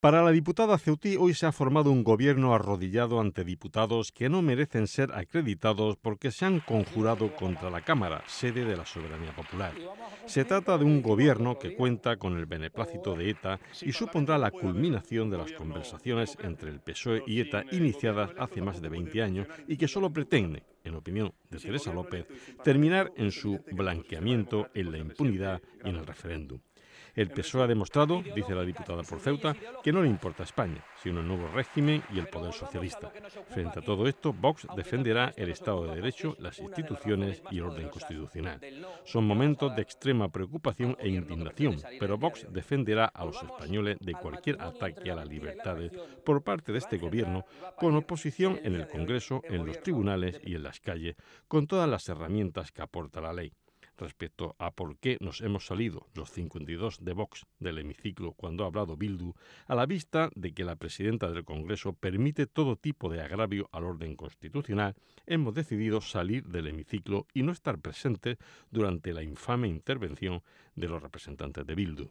Para la diputada Ceutí hoy se ha formado un gobierno arrodillado ante diputados que no merecen ser acreditados porque se han conjurado contra la Cámara, sede de la soberanía popular. Se trata de un gobierno que cuenta con el beneplácito de ETA y supondrá la culminación de las conversaciones entre el PSOE y ETA iniciadas hace más de 20 años y que solo pretende, en opinión de Teresa López, terminar en su blanqueamiento, en la impunidad y en el referéndum. El PSOE ha demostrado, dice la diputada por Ceuta, que no le importa España, sino el nuevo régimen y el poder socialista. Frente a todo esto, Vox defenderá el Estado de Derecho, las instituciones y el orden constitucional. Son momentos de extrema preocupación e indignación, pero Vox defenderá a los españoles de cualquier ataque a las libertades por parte de este gobierno, con oposición en el Congreso, en los tribunales y en las calles, con todas las herramientas que aporta la ley respecto a por qué nos hemos salido los 52 de Vox del hemiciclo cuando ha hablado Bildu, a la vista de que la presidenta del Congreso permite todo tipo de agravio al orden constitucional, hemos decidido salir del hemiciclo y no estar presentes durante la infame intervención de los representantes de Bildu.